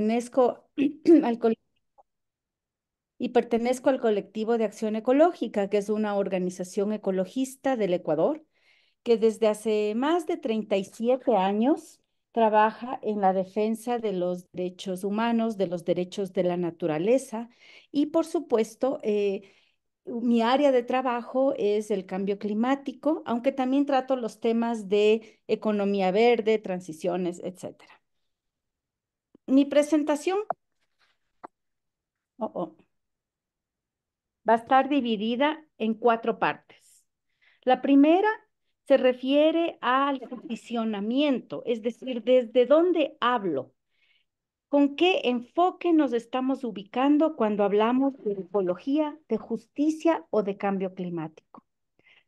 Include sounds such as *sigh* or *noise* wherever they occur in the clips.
pertenezco *clears throat* al y pertenezco al colectivo de acción ecológica, que es una organización ecologista del Ecuador, que desde hace más de 37 años trabaja en la defensa de los derechos humanos, de los derechos de la naturaleza y, por supuesto, eh, mi área de trabajo es el cambio climático, aunque también trato los temas de economía verde, transiciones, etcétera mi presentación oh, oh. va a estar dividida en cuatro partes. La primera se refiere al posicionamiento, es decir, desde dónde hablo, con qué enfoque nos estamos ubicando cuando hablamos de ecología, de justicia o de cambio climático.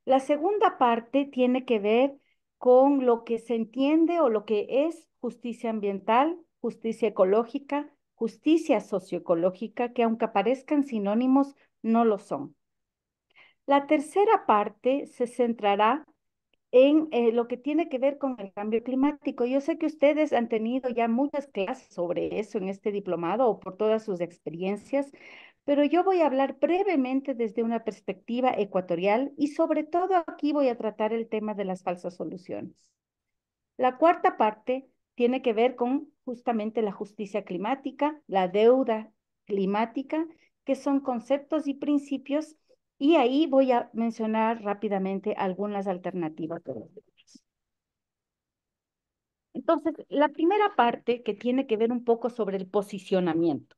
La segunda parte tiene que ver con lo que se entiende o lo que es justicia ambiental, justicia ecológica, justicia socioecológica, que aunque aparezcan sinónimos, no lo son. La tercera parte se centrará en eh, lo que tiene que ver con el cambio climático. Yo sé que ustedes han tenido ya muchas clases sobre eso en este diplomado o por todas sus experiencias, pero yo voy a hablar brevemente desde una perspectiva ecuatorial y sobre todo aquí voy a tratar el tema de las falsas soluciones. La cuarta parte tiene que ver con justamente la justicia climática, la deuda climática, que son conceptos y principios, y ahí voy a mencionar rápidamente algunas alternativas los Entonces, la primera parte que tiene que ver un poco sobre el posicionamiento.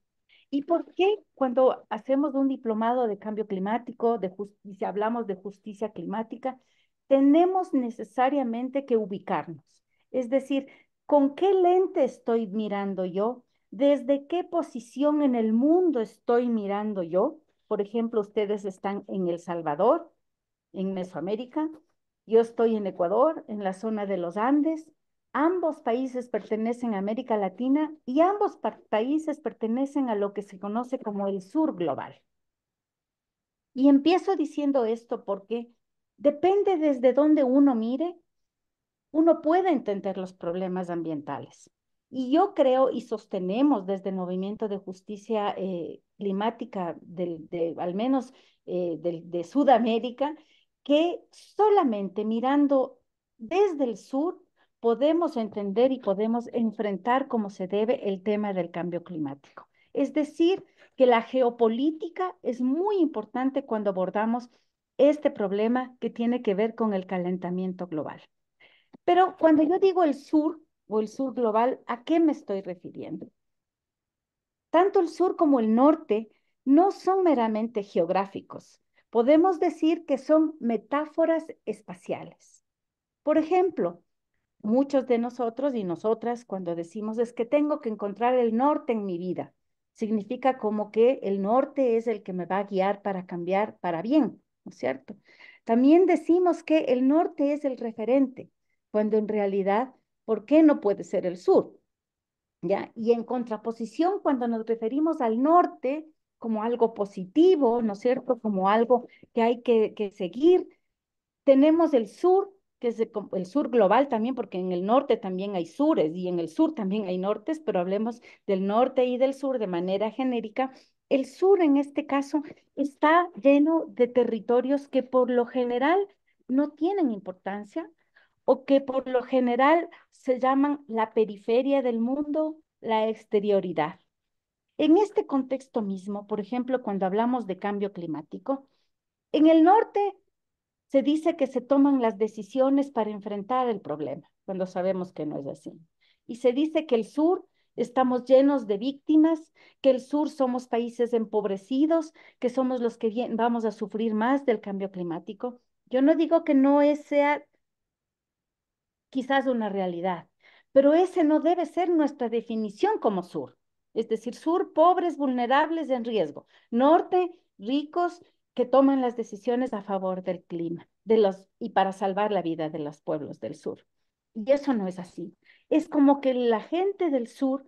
¿Y por qué cuando hacemos un diplomado de cambio climático, de justicia, hablamos de justicia climática, tenemos necesariamente que ubicarnos? Es decir, ¿Con qué lente estoy mirando yo? ¿Desde qué posición en el mundo estoy mirando yo? Por ejemplo, ustedes están en El Salvador, en Mesoamérica. Yo estoy en Ecuador, en la zona de los Andes. Ambos países pertenecen a América Latina y ambos países pertenecen a lo que se conoce como el sur global. Y empiezo diciendo esto porque depende desde dónde uno mire, uno puede entender los problemas ambientales. Y yo creo y sostenemos desde el movimiento de justicia eh, climática, de, al menos eh, de Sudamérica, que solamente mirando desde el sur podemos entender y podemos enfrentar como se debe el tema del cambio climático. Es decir, que la geopolítica es muy importante cuando abordamos este problema que tiene que ver con el calentamiento global. Pero cuando yo digo el sur o el sur global, ¿a qué me estoy refiriendo? Tanto el sur como el norte no son meramente geográficos. Podemos decir que son metáforas espaciales. Por ejemplo, muchos de nosotros y nosotras cuando decimos es que tengo que encontrar el norte en mi vida, significa como que el norte es el que me va a guiar para cambiar para bien, ¿no es cierto? También decimos que el norte es el referente, cuando en realidad, ¿por qué no puede ser el sur? ¿Ya? Y en contraposición, cuando nos referimos al norte como algo positivo, ¿no es cierto? Como algo que hay que, que seguir, tenemos el sur que es el sur global también, porque en el norte también hay sures y en el sur también hay nortes, pero hablemos del norte y del sur de manera genérica. El sur en este caso está lleno de territorios que por lo general no tienen importancia, o que por lo general se llaman la periferia del mundo, la exterioridad. En este contexto mismo, por ejemplo, cuando hablamos de cambio climático, en el norte se dice que se toman las decisiones para enfrentar el problema, cuando sabemos que no es así. Y se dice que el sur estamos llenos de víctimas, que el sur somos países empobrecidos, que somos los que vamos a sufrir más del cambio climático. Yo no digo que no sea quizás una realidad, pero ese no debe ser nuestra definición como sur. Es decir, sur, pobres, vulnerables, en riesgo. Norte, ricos, que toman las decisiones a favor del clima de los, y para salvar la vida de los pueblos del sur. Y eso no es así. Es como que la gente del sur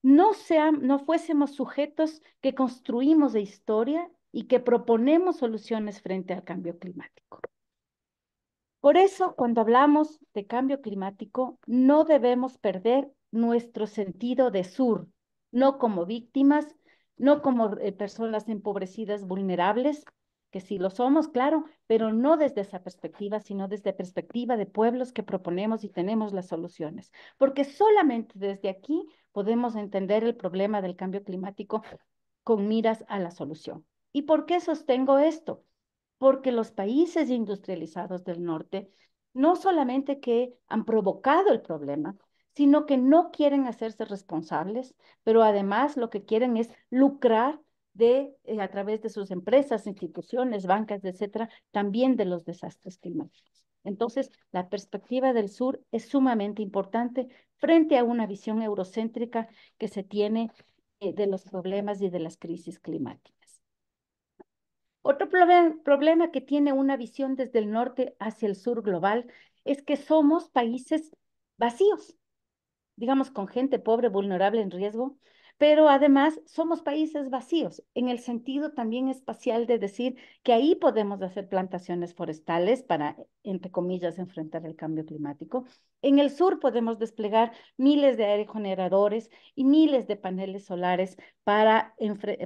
no, sea, no fuésemos sujetos que construimos de historia y que proponemos soluciones frente al cambio climático. Por eso, cuando hablamos de cambio climático, no debemos perder nuestro sentido de sur, no como víctimas, no como eh, personas empobrecidas, vulnerables, que sí lo somos, claro, pero no desde esa perspectiva, sino desde perspectiva de pueblos que proponemos y tenemos las soluciones, porque solamente desde aquí podemos entender el problema del cambio climático con miras a la solución. ¿Y por qué sostengo esto? porque los países industrializados del norte no solamente que han provocado el problema, sino que no quieren hacerse responsables, pero además lo que quieren es lucrar de, eh, a través de sus empresas, instituciones, bancas, etcétera, también de los desastres climáticos. Entonces, la perspectiva del sur es sumamente importante frente a una visión eurocéntrica que se tiene eh, de los problemas y de las crisis climáticas. Otro problema que tiene una visión desde el norte hacia el sur global es que somos países vacíos, digamos con gente pobre, vulnerable, en riesgo, pero además somos países vacíos en el sentido también espacial de decir que ahí podemos hacer plantaciones forestales para, entre comillas, enfrentar el cambio climático. En el sur podemos desplegar miles de aerogeneradores y miles de paneles solares para,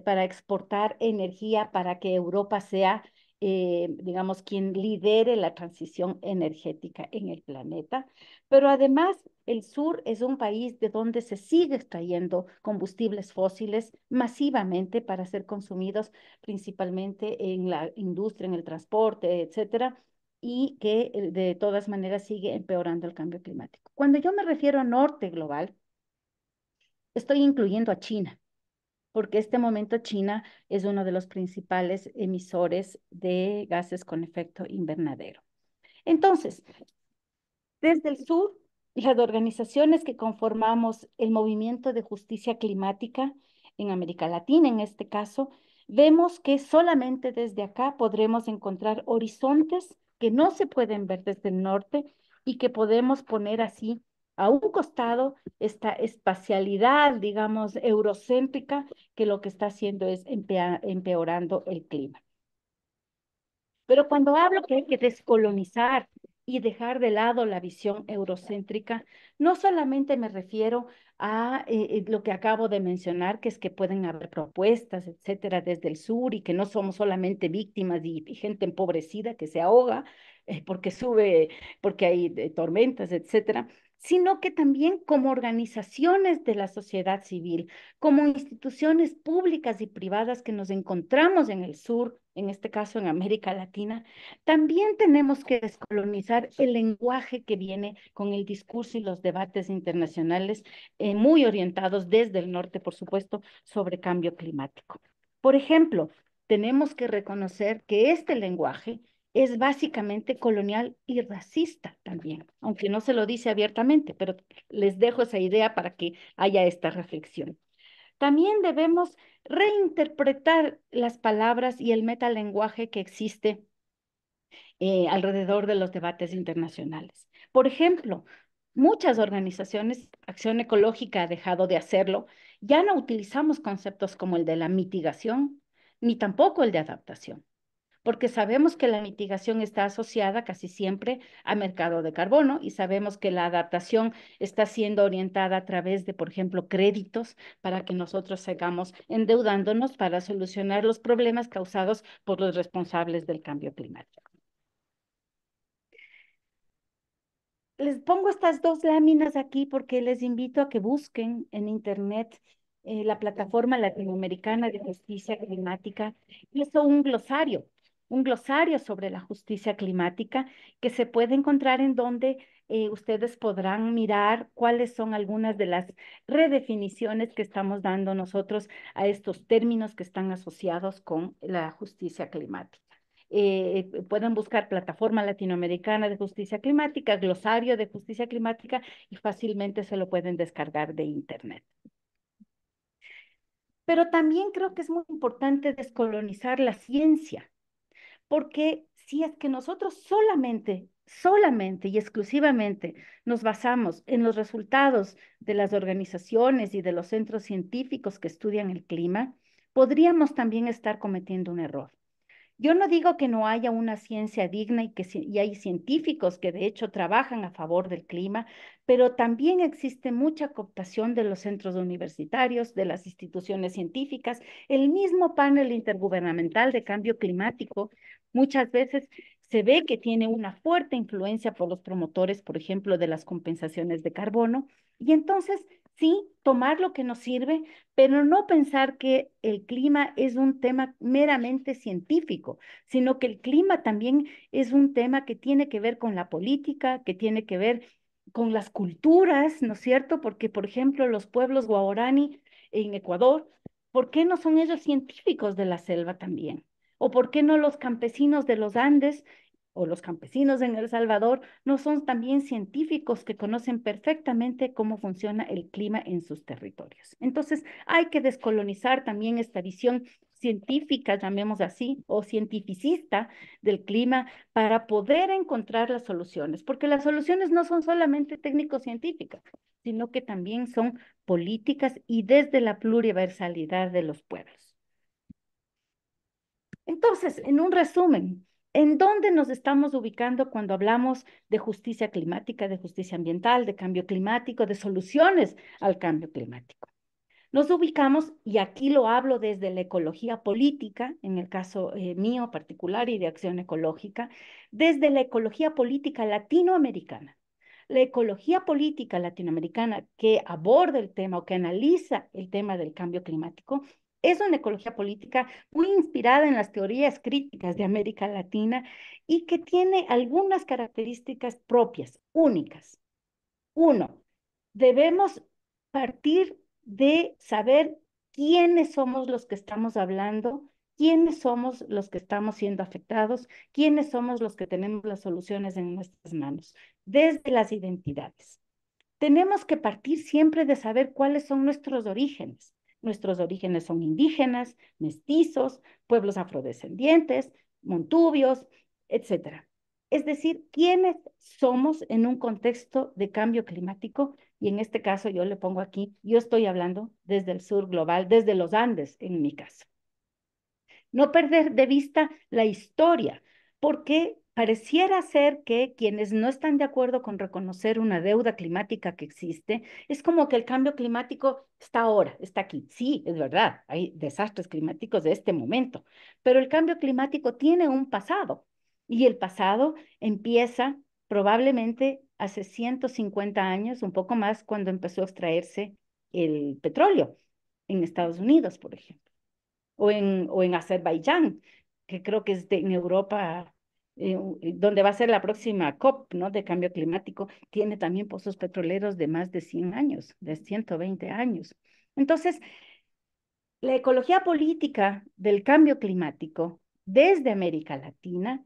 para exportar energía para que Europa sea eh, digamos, quien lidere la transición energética en el planeta. Pero además, el sur es un país de donde se sigue extrayendo combustibles fósiles masivamente para ser consumidos principalmente en la industria, en el transporte, etcétera, y que eh, de todas maneras sigue empeorando el cambio climático. Cuando yo me refiero a norte global, estoy incluyendo a China porque este momento China es uno de los principales emisores de gases con efecto invernadero. Entonces, desde el sur, las organizaciones que conformamos el movimiento de justicia climática en América Latina, en este caso, vemos que solamente desde acá podremos encontrar horizontes que no se pueden ver desde el norte y que podemos poner así a un costado esta espacialidad, digamos, eurocéntrica, que lo que está haciendo es empeorando el clima. Pero cuando hablo que hay que descolonizar y dejar de lado la visión eurocéntrica, no solamente me refiero a eh, eh, lo que acabo de mencionar, que es que pueden haber propuestas, etcétera, desde el sur y que no somos solamente víctimas y, gente empobrecida que se ahoga eh, porque sube, porque hay tormentas, etcétera, sino que también como organizaciones de la sociedad civil, como instituciones públicas y privadas que nos encontramos en el sur, en este caso en América Latina, también tenemos que descolonizar el lenguaje que viene con el discurso y los debates internacionales eh, muy orientados desde el norte, por supuesto, sobre cambio climático. Por ejemplo, tenemos que reconocer que este lenguaje es básicamente colonial y racista también, aunque no se lo dice abiertamente, pero les dejo esa idea para que haya esta reflexión. También debemos reinterpretar las palabras y el metalenguaje que existe eh, alrededor de los debates internacionales. Por ejemplo, muchas organizaciones, Acción Ecológica ha dejado de hacerlo, ya no utilizamos conceptos como el de la mitigación, ni tampoco el de adaptación porque sabemos que la mitigación está asociada casi siempre a mercado de carbono y sabemos que la adaptación está siendo orientada a través de, por ejemplo, créditos para que nosotros sigamos endeudándonos para solucionar los problemas causados por los responsables del cambio climático. les pongo estas dos láminas aquí porque les invito a que busquen en internet eh, la plataforma latinoamericana de justicia climática. Hizo un glosario un glosario sobre la justicia climática que se puede encontrar en donde eh, ustedes podrán mirar cuáles son algunas de las redefiniciones que estamos dando nosotros a estos términos que están asociados con la justicia climática. Eh, eh, pueden buscar Plataforma Latinoamericana de Justicia Climática, Glosario de Justicia Climática y fácilmente se lo pueden descargar de Internet. Pero también creo que es muy importante descolonizar la ciencia porque si es que nosotros solamente, solamente y exclusivamente nos basamos en los resultados de las organizaciones y de los centros científicos que estudian el clima, podríamos también estar cometiendo un error. Yo no digo que no haya una ciencia digna y que y hay científicos que de hecho trabajan a favor del clima, pero también existe mucha cooptación de los centros universitarios, de las instituciones científicas. El mismo panel intergubernamental de cambio climático muchas veces se ve que tiene una fuerte influencia por los promotores, por ejemplo, de las compensaciones de carbono. Y entonces, sí, tomar lo que nos sirve, pero no pensar que el clima es un tema meramente científico, sino que el clima también es un tema que tiene que ver con la política, que tiene que ver con las culturas, ¿no es cierto? Porque, por ejemplo, los pueblos guaorani en Ecuador, ¿por qué no son ellos científicos de la selva también? ¿O por qué no los campesinos de los Andes o los campesinos en El Salvador no son también científicos que conocen perfectamente cómo funciona el clima en sus territorios. Entonces, hay que descolonizar también esta visión científica, llamemos así, o cientificista del clima para poder encontrar las soluciones, porque las soluciones no son solamente técnico-científicas, sino que también son políticas y desde la pluriversalidad de los pueblos. Entonces, en un resumen, ¿en dónde nos estamos ubicando cuando hablamos de justicia climática, de justicia ambiental, de cambio climático, de soluciones al cambio climático? Nos ubicamos, y aquí lo hablo desde la ecología política, en el caso eh, mío particular y de acción ecológica, desde la ecología política latinoamericana. La ecología política latinoamericana que aborda el tema o que analiza el tema del cambio climático es una ecología política muy inspirada en las teorías críticas de América Latina y que tiene algunas características propias, únicas. Uno, debemos partir de saber quiénes somos los que estamos hablando, quiénes somos los que estamos siendo afectados, quiénes somos los que tenemos las soluciones en nuestras manos, desde las identidades. Tenemos que partir siempre de saber cuáles son nuestros orígenes Nuestros orígenes son indígenas, mestizos, pueblos afrodescendientes, montubios, etc. Es decir, quiénes somos en un contexto de cambio climático y en este caso yo le pongo aquí, yo estoy hablando desde el sur global, desde los Andes en mi caso. No perder de vista la historia, porque pareciera ser que quienes no están de acuerdo con reconocer una deuda climática que existe, es como que el cambio climático está ahora, está aquí. Sí, es verdad, hay desastres climáticos de este momento, pero el cambio climático tiene un pasado y el pasado empieza probablemente hace 150 años, un poco más, cuando empezó a extraerse el petróleo en Estados Unidos, por ejemplo, o en, o en Azerbaiyán, que creo que es en Europa eh, eh, donde va a ser la próxima COP, ¿no? De cambio climático, tiene también pozos petroleros de más de 100 años, de 120 años. Entonces, la ecología política del cambio climático desde América Latina,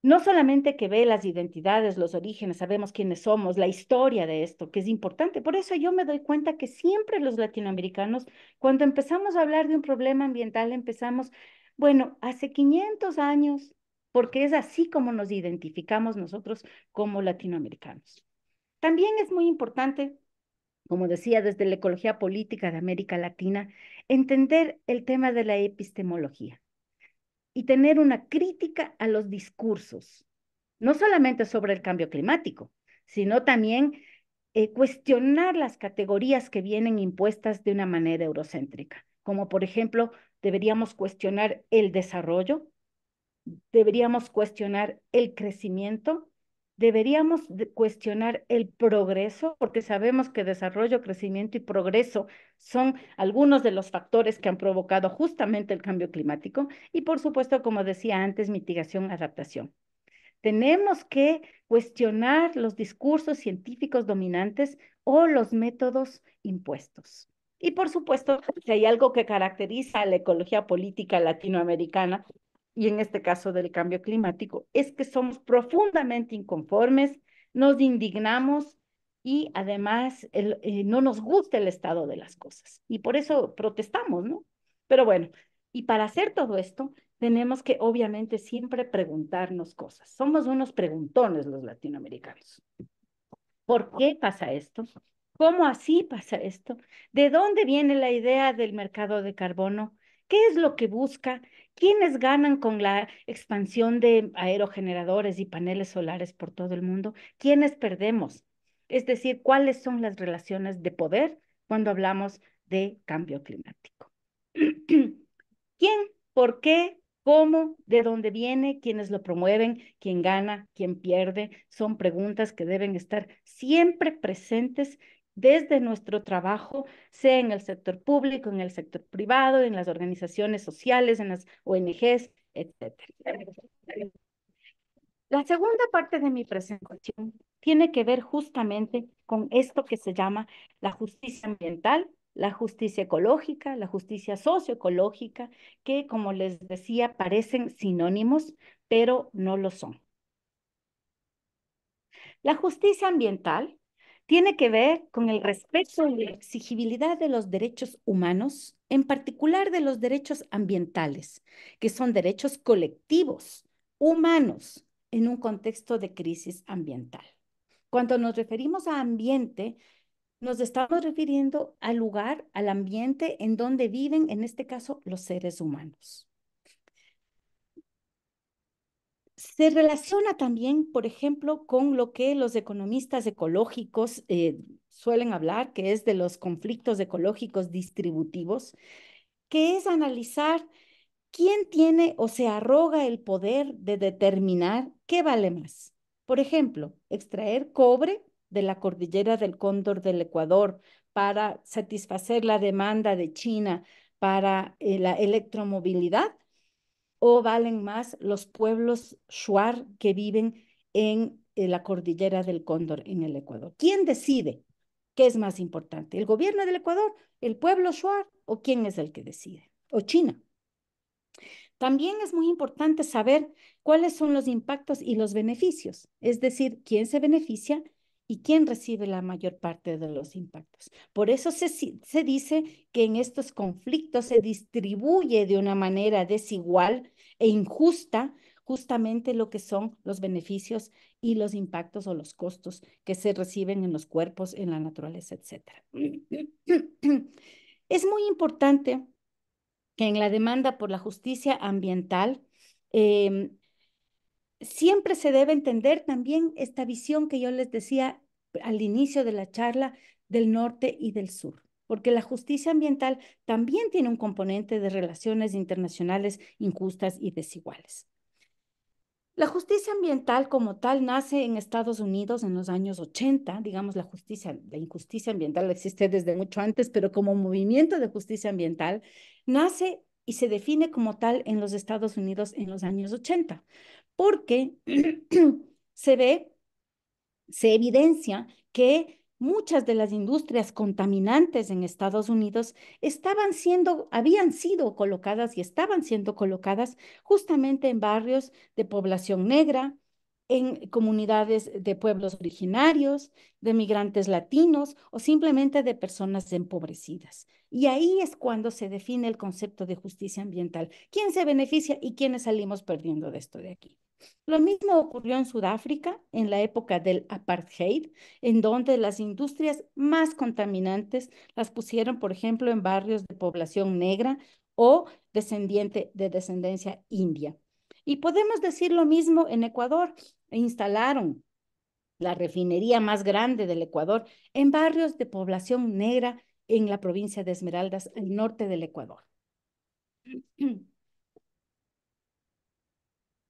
no solamente que ve las identidades, los orígenes, sabemos quiénes somos, la historia de esto, que es importante. Por eso yo me doy cuenta que siempre los latinoamericanos, cuando empezamos a hablar de un problema ambiental, empezamos, bueno, hace 500 años porque es así como nos identificamos nosotros como latinoamericanos. También es muy importante, como decía desde la ecología política de América Latina, entender el tema de la epistemología y tener una crítica a los discursos, no solamente sobre el cambio climático, sino también eh, cuestionar las categorías que vienen impuestas de una manera eurocéntrica, como por ejemplo deberíamos cuestionar el desarrollo, deberíamos cuestionar el crecimiento, deberíamos cuestionar el progreso, porque sabemos que desarrollo, crecimiento y progreso son algunos de los factores que han provocado justamente el cambio climático y, por supuesto, como decía antes, mitigación, adaptación. Tenemos que cuestionar los discursos científicos dominantes o los métodos impuestos. Y por supuesto, si hay algo que caracteriza a la ecología política latinoamericana, y en este caso del cambio climático, es que somos profundamente inconformes, nos indignamos y además eh, no nos gusta el estado de las cosas. Y por eso protestamos, ¿no? Pero bueno, y para hacer todo esto, tenemos que obviamente siempre preguntarnos cosas. Somos unos preguntones los latinoamericanos. ¿Por qué pasa esto? ¿Cómo así pasa esto? ¿De dónde viene la idea del mercado de carbono? ¿Qué es lo que busca? ¿Quiénes ganan con la expansión de aerogeneradores y paneles solares por todo el mundo? ¿Quiénes perdemos? Es decir, ¿cuáles son las relaciones de poder cuando hablamos de cambio climático? *clears throat* ¿Quién? ¿Por qué? ¿Cómo? ¿De dónde viene? ¿Quiénes lo promueven? ¿Quién gana? ¿Quién pierde? Son preguntas que deben estar siempre presentes desde nuestro trabajo, sea en el sector público, en el sector privado, en las organizaciones sociales, en las ONGs, etc. La segunda parte de mi presentación tiene que ver justamente con esto que se llama la justicia ambiental, la justicia ecológica, la justicia socioecológica, que como les decía parecen sinónimos, pero no lo son. La justicia ambiental tiene que ver con el respeto y la exigibilidad de los derechos humanos, en particular de los derechos ambientales, que son derechos colectivos, humanos, en un contexto de crisis ambiental. Cuando nos referimos a ambiente, nos estamos refiriendo al lugar, al ambiente en donde viven, en este caso, los seres humanos. se relaciona también, por ejemplo, con lo que los economistas ecológicos eh, suelen hablar, que es de los conflictos ecológicos distributivos, que es analizar quién tiene o se arroga el poder de determinar qué vale más. Por ejemplo, extraer cobre de la cordillera del Cóndor del Ecuador para satisfacer la demanda de China para eh, la electromovilidad o valen más los pueblos shuar que viven en, eh, la cordillera del Cóndor en el Ecuador. ¿Quién decide qué es más importante? ¿El gobierno del Ecuador? ¿El pueblo shuar? ¿O quién es el que decide? ¿O China? También es muy importante saber cuáles son los impactos y los beneficios, es decir, quién se beneficia ¿Y quién recibe la mayor parte de los impactos? Por eso se, dice que en estos conflictos se distribuye de una manera desigual e injusta justamente lo que son los beneficios y los impactos o los costos que se reciben en los cuerpos, en la naturaleza, etc. *clears throat* Es muy importante que en la demanda por la justicia ambiental em, siempre se debe entender también esta visión que yo les decía al inicio de la charla del norte y del sur, porque la justicia ambiental también tiene un componente de relaciones internacionales injustas y desiguales. La justicia ambiental como tal nace en Estados Unidos en los años 80, digamos la justicia, la injusticia ambiental existe desde mucho antes, pero como movimiento de justicia ambiental nace y se define como tal en los Estados Unidos en los años 80, porque *clears throat* se ve se evidencia que muchas de las industrias contaminantes en Estados Unidos estaban siendo, habían sido colocadas y estaban siendo colocadas justamente en barrios de población negra, en comunidades de pueblos originarios, de migrantes latinos o simplemente de personas empobrecidas. Y ahí es cuando se define el concepto de justicia ambiental. ¿Quién se beneficia y quiénes salimos perdiendo de esto de aquí? Lo mismo ocurrió en Sudáfrica en la época del apartheid, en donde las industrias más contaminantes las pusieron, por ejemplo, en barrios de población negra o descendiente de descendencia india. Y podemos decir lo mismo en Ecuador. Instalaron la refinería más grande del Ecuador en barrios de población negra en la provincia de Esmeraldas, al norte del Ecuador. *clears throat*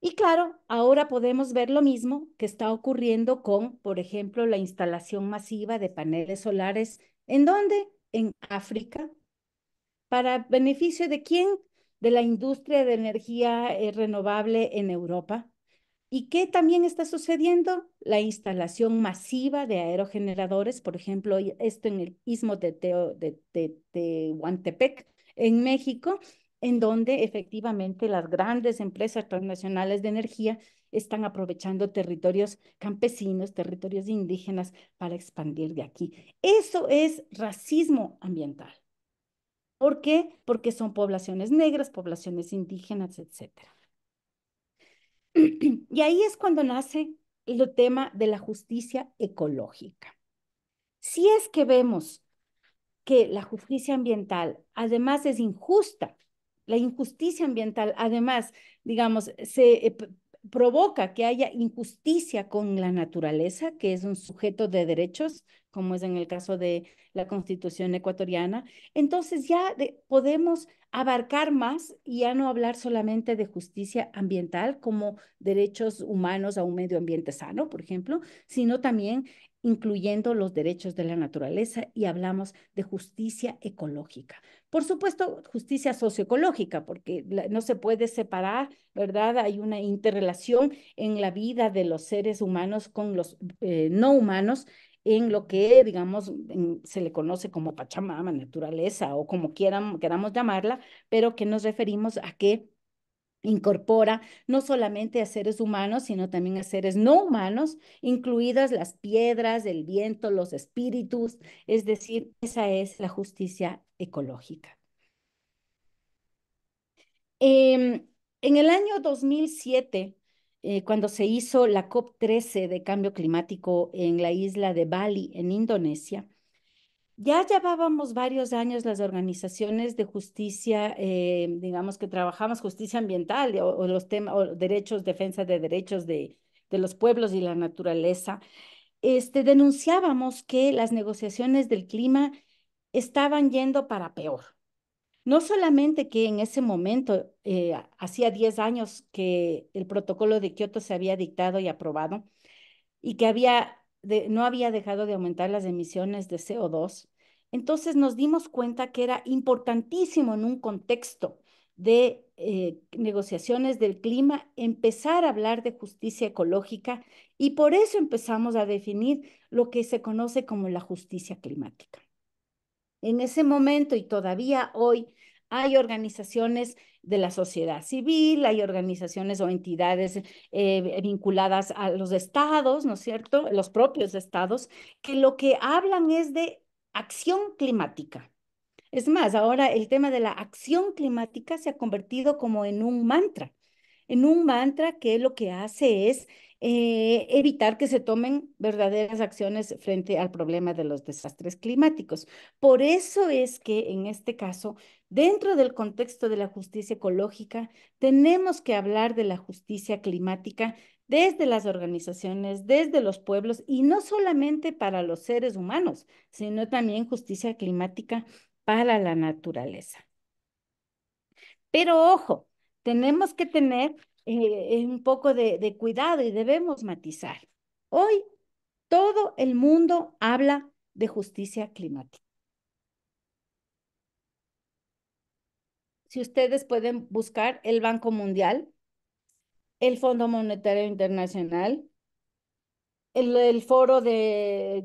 Y claro, ahora podemos ver lo mismo que está ocurriendo con, por ejemplo, la instalación masiva de paneles solares. ¿En dónde? En África. ¿Para beneficio de quién? De la industria de energía eh, renovable en Europa. ¿Y qué también está sucediendo? La instalación masiva de aerogeneradores, por ejemplo, esto en el istmo de, Tehuantepec, en México, en donde efectivamente las grandes empresas transnacionales de energía están aprovechando territorios campesinos, territorios indígenas para expandir de aquí. Eso es racismo ambiental. ¿Por qué? Porque son poblaciones negras, poblaciones indígenas, etc. *clears throat* Y ahí es cuando nace el tema de la justicia ecológica. Si es que vemos que la justicia ambiental además es injusta, la injusticia ambiental, además, digamos, se eh, provoca que haya injusticia con la naturaleza, que es un sujeto de derechos, como es en el caso de la Constitución ecuatoriana. Entonces ya podemos abarcar más y ya no hablar solamente de justicia ambiental como derechos humanos a un medio ambiente sano, por ejemplo, sino también incluyendo los derechos de la naturaleza y hablamos de justicia ecológica. Por supuesto, justicia socioecológica, porque no se puede separar, ¿verdad? Hay una interrelación en la vida de los seres humanos con los eh, no humanos en lo que, digamos, se le conoce como Pachamama, naturaleza o como quieran, queramos llamarla, pero que nos referimos a que incorpora no solamente a seres humanos, sino también a seres no humanos, incluidas las piedras, el viento, los espíritus, es decir, esa es la justicia ecológica. Em, en el año 2007, eh, cuando se hizo la COP13 de cambio climático en la isla de Bali, en Indonesia, ya llevábamos varios años las organizaciones de justicia, eh, digamos que trabajamos justicia ambiental o, los temas, derechos, defensa de derechos de, los pueblos y la naturaleza, este, denunciábamos que las negociaciones del clima estaban yendo para peor. No solamente que en ese momento, eh, hacía 10 años que el protocolo de Kioto se había dictado y aprobado y que había no había dejado de aumentar las emisiones de CO2, entonces nos dimos cuenta que era importantísimo en un contexto de eh, negociaciones del clima empezar a hablar de justicia ecológica y por eso empezamos a definir lo que se conoce como la justicia climática. En ese momento y todavía hoy hay organizaciones de la sociedad civil, hay organizaciones o entidades eh, vinculadas a los estados, ¿no es cierto? Los propios estados, que lo que hablan es de acción climática. Es más, ahora el tema de la acción climática se ha convertido como en un mantra, en un mantra que lo que hace es eh, evitar que se tomen verdaderas acciones frente al problema de los desastres climáticos. Por eso es que en este caso, dentro del contexto de la justicia ecológica, tenemos que hablar de la justicia climática desde las organizaciones, desde los pueblos y no solamente para los seres humanos, sino también justicia climática para la naturaleza. Pero ojo, tenemos que tener eh, eh, un poco de, de cuidado y debemos matizar. Hoy todo el mundo habla de justicia climática. Si ustedes pueden buscar el Banco Mundial, el Fondo Monetario Internacional, el, foro de,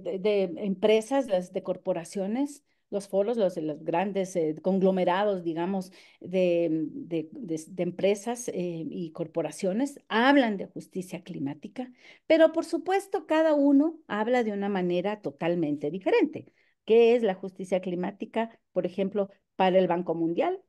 empresas, las de corporaciones, los foros, los, los grandes eh, conglomerados, digamos, de, empresas eh, y corporaciones, hablan de justicia climática, pero por supuesto cada uno habla de una manera totalmente diferente. ¿Qué es la justicia climática, por ejemplo, para el Banco Mundial?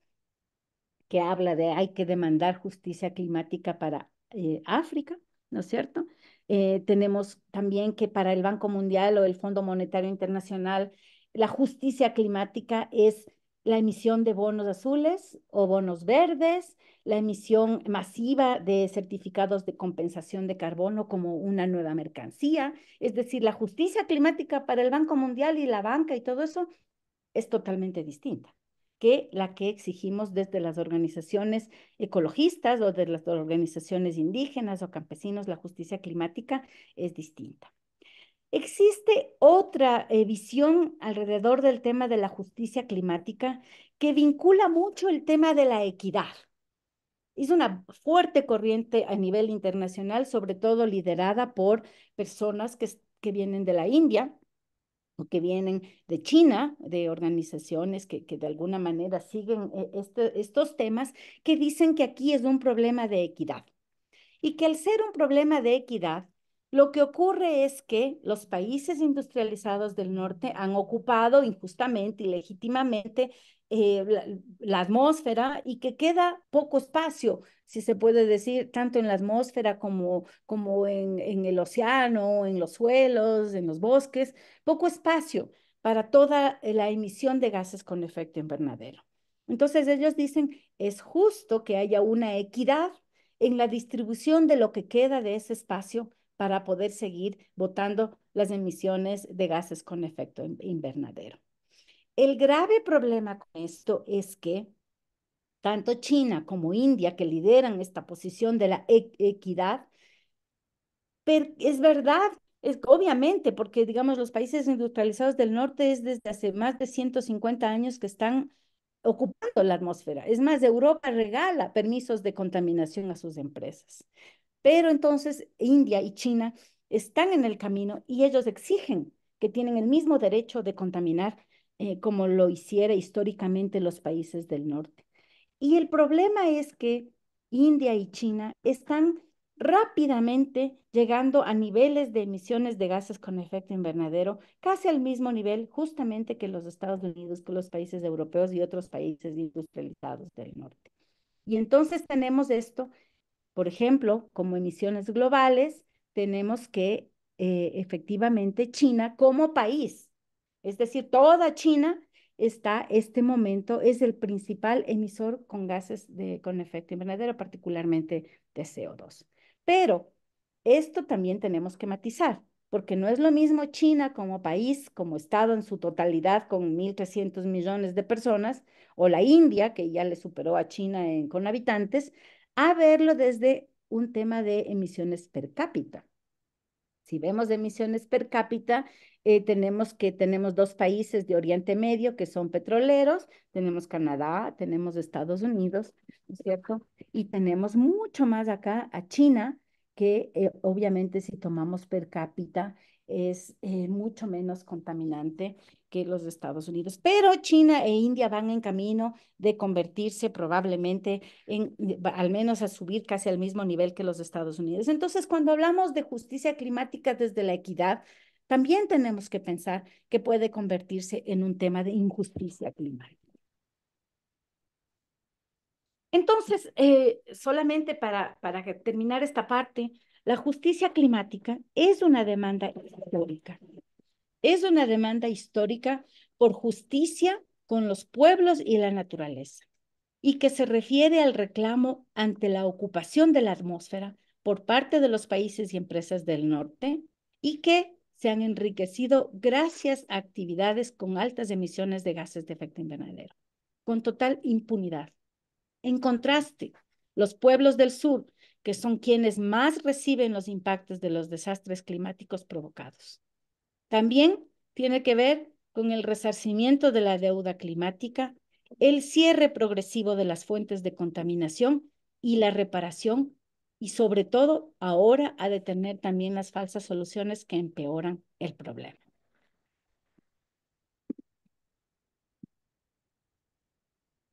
que habla de hay que demandar justicia climática para eh, África, ¿no es cierto? Eh, tenemos también que para el Banco Mundial o el Fondo Monetario Internacional, la justicia climática es la emisión de bonos azules o bonos verdes, la emisión masiva de certificados de compensación de carbono como una nueva mercancía, es decir, la justicia climática para el Banco Mundial y la banca y todo eso es totalmente distinta que la que exigimos desde las organizaciones ecologistas o de las organizaciones indígenas o campesinos, la justicia climática es distinta. Existe otra eh, visión alrededor del tema de la justicia climática que vincula mucho el tema de la equidad. Es una fuerte corriente a nivel internacional, sobre todo liderada por personas que vienen de la India, que vienen de China, de organizaciones que, de alguna manera siguen eh, este, estos temas, que dicen que aquí es un problema de equidad. Y que al ser un problema de equidad, lo que ocurre es que los países industrializados del norte han ocupado injustamente y legítimamente eh, la, atmósfera y que queda poco espacio, si se puede decir, tanto en la atmósfera como, como en, en el océano, en los suelos, en los bosques, poco espacio para toda la emisión de gases con efecto invernadero. Entonces ellos dicen, es justo que haya una equidad en la distribución de lo que queda de ese espacio para poder seguir votando las emisiones de gases con efecto invernadero. El grave problema con esto es que tanto China como India, que lideran esta posición de la e-, equidad, es verdad, es, obviamente, porque digamos los países industrializados del norte es desde hace más de 150 años que están ocupando la atmósfera. Es más, Europa regala permisos de contaminación a sus empresas. Pero entonces India y China están en el camino y ellos exigen que tienen el mismo derecho de contaminar eh, como lo hiciera históricamente los países del norte. Y el problema es que India y China están rápidamente llegando a niveles de emisiones de gases con efecto invernadero casi al mismo nivel justamente que los Estados Unidos, que los países europeos y otros países industrializados del norte. Y entonces tenemos esto, por ejemplo, como emisiones globales, tenemos que eh, efectivamente China como país es decir, toda China está este momento, es el principal emisor con gases de, con efecto invernadero, particularmente de CO2. Pero esto también tenemos que matizar, porque no es lo mismo China como país, como Estado en su totalidad, con 1.300 millones de personas, o la India, que ya le superó a China en, con habitantes, a verlo desde un tema de emisiones per cápita. Si vemos emisiones per cápita, eh, tenemos que tenemos dos países de Oriente Medio que son petroleros, tenemos Canadá, tenemos Estados Unidos, cierto? Y tenemos mucho más acá a China, que eh, obviamente si tomamos per cápita es eh, mucho menos contaminante que los Estados Unidos. Pero China e India van en camino de convertirse probablemente en, al menos a subir casi al mismo nivel que los Estados Unidos. Entonces, cuando hablamos de justicia climática desde la equidad, también tenemos que pensar que puede convertirse en un tema de injusticia climática. Entonces, eh, solamente para, para terminar esta parte, la justicia climática es una demanda histórica. Es una demanda histórica por justicia con los pueblos y la naturaleza, y que se refiere al reclamo ante la ocupación de la atmósfera por parte de los países y empresas del norte, y que se han enriquecido gracias a actividades con altas emisiones de gases de efecto invernadero, con total impunidad. En contraste, los pueblos del sur que son quienes más reciben los impactos de los desastres climáticos provocados. También tiene que ver con el resarcimiento de la deuda climática, el cierre progresivo de las fuentes de contaminación y la reparación, y sobre todo ahora a detener también las falsas soluciones que empeoran el problema.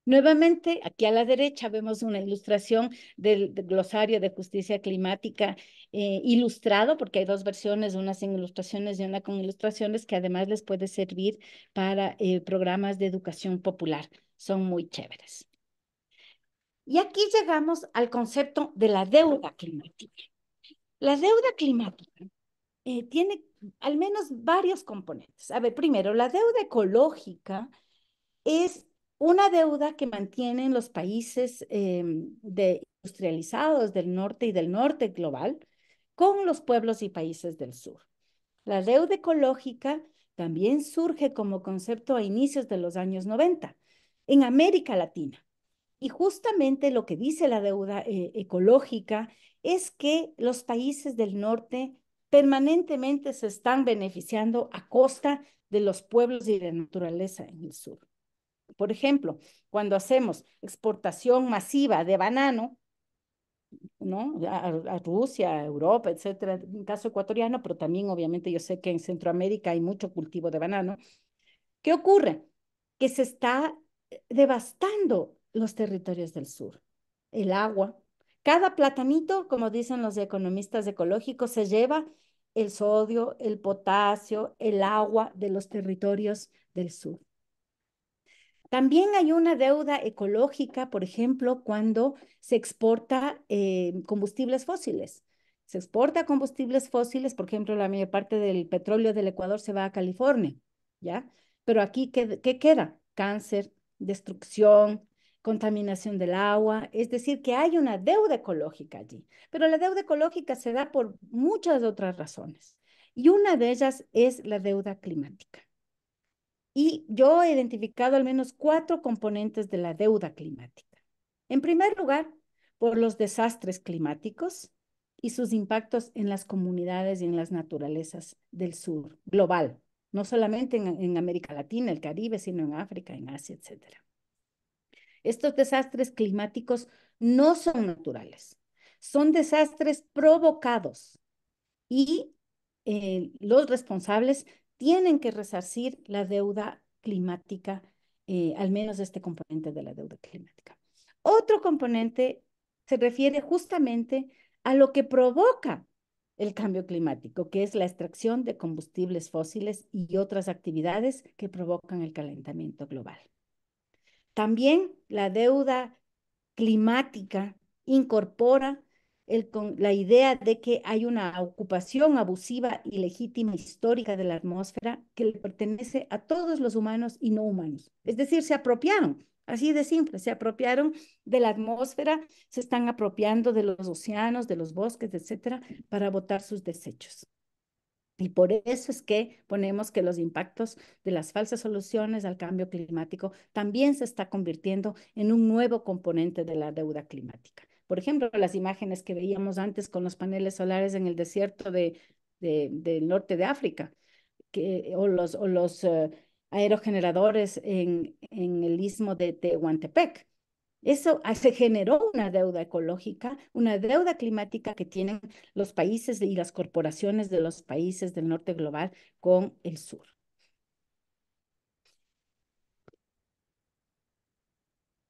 Nuevamente, aquí a la derecha vemos una ilustración del, glosario de justicia climática eh, ilustrado, porque hay dos versiones, una sin ilustraciones y una con ilustraciones, que además les puede servir para eh, programas de educación popular. Son muy chéveres. Y aquí llegamos al concepto de la deuda climática. La deuda climática eh, tiene al menos varios componentes. A ver, primero, la deuda ecológica es una deuda que mantienen los países em, industrializados del norte y del norte global con los pueblos y países del sur. La deuda ecológica también surge como concepto a inicios de los años 90 en América Latina. Y justamente lo que dice la deuda eh, ecológica es que los países del norte permanentemente se están beneficiando a costa de los pueblos y de la naturaleza en el sur. Por ejemplo, cuando hacemos exportación masiva de banano, ¿no? A, Rusia, a Europa, etcétera, en caso ecuatoriano, pero también obviamente yo sé que en Centroamérica hay mucho cultivo de banano. ¿Qué ocurre? Que se está eh, devastando los territorios del sur, el agua. Cada platanito, como dicen los economistas ecológicos, se lleva el sodio, el potasio, el agua de los territorios del sur. También hay una deuda ecológica, por ejemplo, cuando se exporta eh, combustibles fósiles. Se exporta combustibles fósiles, por ejemplo, la mayor parte del petróleo del Ecuador se va a California, ¿ya? Pero aquí, qué queda? Cáncer, destrucción, contaminación del agua, es decir, que hay una deuda ecológica allí. Pero la deuda ecológica se da por muchas otras razones. Y una de ellas es la deuda climática. Y yo he identificado al menos cuatro componentes de la deuda climática. En primer lugar, por los desastres climáticos y sus impactos en las comunidades y en las naturalezas del sur global, no solamente en, América Latina, el Caribe, sino en África, en Asia, etc. Estos desastres climáticos no son naturales, son desastres provocados y eh, los responsables tienen que resarcir la deuda climática, eh, al menos este componente de la deuda climática. Otro componente se refiere justamente a lo que provoca el cambio climático, que es la extracción de combustibles fósiles y otras actividades que provocan el calentamiento global. También la deuda climática incorpora la idea de que hay una ocupación abusiva y legítima histórica de la atmósfera que le pertenece a todos los humanos y no humanos. Es decir, se apropiaron, así de simple, se apropiaron de la atmósfera, se están apropiando de los océanos, de los bosques, etcétera, para botar sus desechos. Y por eso es que ponemos que los impactos de las falsas soluciones al cambio climático también se está convirtiendo en un nuevo componente de la deuda climática. Por ejemplo, las imágenes que veíamos antes con los paneles solares en el desierto de, del norte de África, o los, o los eh, aerogeneradores en, en el istmo de Tehuantepec. Eso se generó una deuda ecológica, una deuda climática que tienen los países y las corporaciones de los países del norte global con el sur.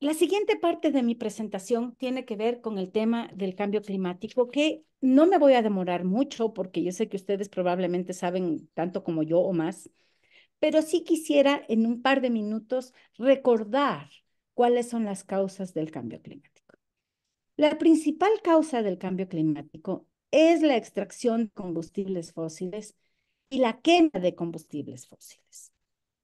La siguiente parte de mi presentación tiene que ver con el tema del cambio climático, que no me voy a demorar mucho porque yo sé que ustedes probablemente saben tanto como yo o más, pero sí quisiera en un par de minutos recordar cuáles son las causas del cambio climático. La principal causa del cambio climático es la extracción de combustibles fósiles y la quema de combustibles fósiles.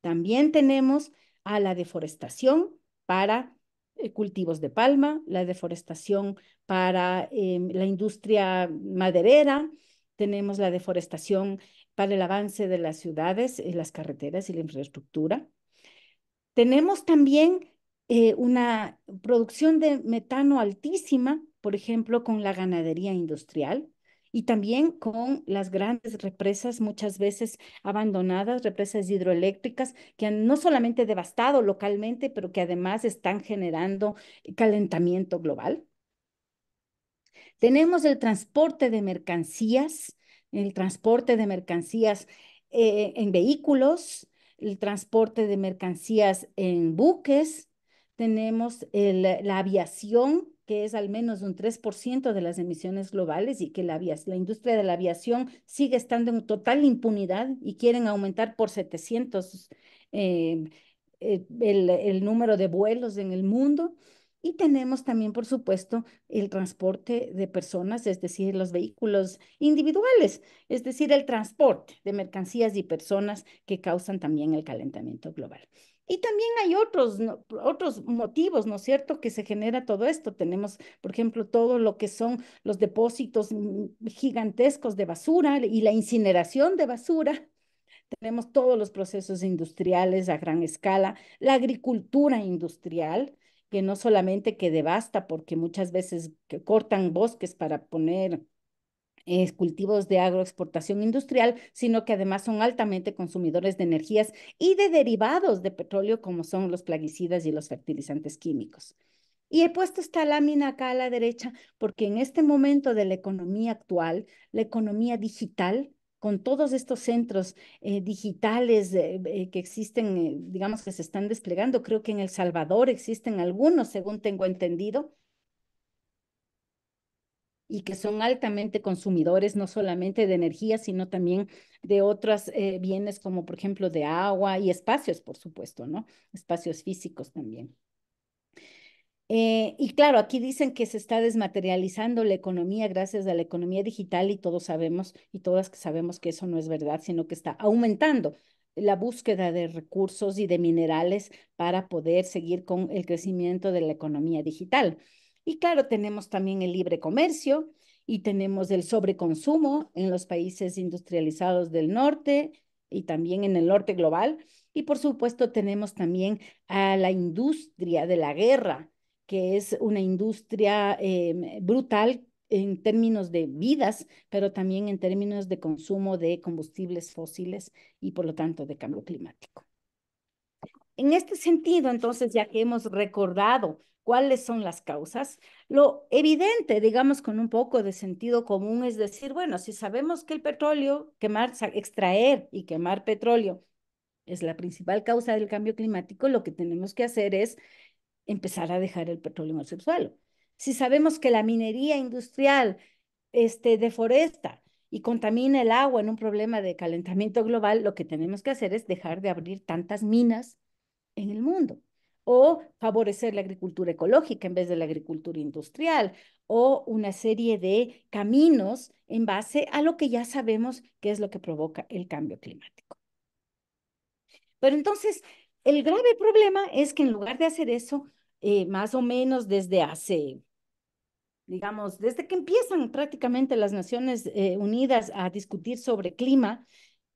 También tenemos a la deforestación para eh, cultivos de palma, la deforestación para em, la industria maderera, tenemos la deforestación para el avance de las ciudades, eh, las carreteras y la infraestructura. Tenemos también eh, una producción de metano altísima, por ejemplo, con la ganadería industrial y también con las grandes represas, muchas veces abandonadas, represas hidroeléctricas que han no solamente devastado localmente, pero que además están generando calentamiento global. Tenemos el transporte de mercancías, el transporte de mercancías eh, en vehículos, el transporte de mercancías en buques, tenemos la aviación, que es al menos un 3% de las emisiones globales y que la, industria de la aviación sigue estando en total impunidad y quieren aumentar por 700 eh, eh, el número de vuelos en el mundo. Y tenemos también, por supuesto, el transporte de personas, es decir, los vehículos individuales, es decir, el transporte de mercancías y personas que causan también el calentamiento global. Y también hay otros, otros motivos, ¿no es cierto?, que se genera todo esto. Tenemos, por ejemplo, todo lo que son los depósitos mm, gigantescos de basura y la incineración de basura. Tenemos todos los procesos industriales a gran escala, la agricultura industrial, que no solamente que devasta, porque muchas veces cortan bosques para poner eh, cultivos de agroexportación industrial, sino que además son altamente consumidores de energías y de derivados de petróleo como son los plaguicidas y los fertilizantes químicos. Y he puesto esta lámina acá a la derecha porque en este momento de la economía actual, la economía digital, con todos estos centros eh, digitales eh, que existen, digamos que se están desplegando, creo que en El Salvador existen algunos, según tengo entendido, y que son altamente consumidores no solamente de energía, sino también de otros eh, bienes como por ejemplo de agua y espacios, por supuesto, ¿no? Espacios físicos también. Eh, y claro, aquí dicen que se está desmaterializando la economía gracias a la economía digital y todos sabemos y todas que sabemos que eso no es verdad, sino que está aumentando la búsqueda de recursos y de minerales para poder seguir con el crecimiento de la economía digital. Y claro, tenemos también el libre comercio y tenemos el sobreconsumo en los países industrializados del norte y también en el norte global. Y por supuesto tenemos también a la industria de la guerra, que es una industria eh, brutal en términos de vidas, pero también en términos de consumo de combustibles fósiles y por lo tanto de cambio climático. En este sentido, entonces, ya que hemos recordado cuáles son las causas. Lo evidente, digamos, con un poco de sentido común es decir, bueno, si sabemos que el petróleo, quemar, extraer y quemar petróleo es la principal causa del cambio climático, lo que tenemos que hacer es empezar a dejar el petróleo en el subsuelo. Si sabemos que la minería industrial este, deforesta y contamina el agua en un problema de calentamiento global, lo que tenemos que hacer es dejar de abrir tantas minas en el mundo o favorecer la agricultura ecológica en vez de la agricultura industrial, o una serie de caminos en base a lo que ya sabemos que es lo que provoca el cambio climático. Pero entonces, el grave problema es que en lugar de hacer eso, eh, más o menos desde hace digamos, desde que empiezan prácticamente las Naciones eh, Unidas a discutir sobre clima,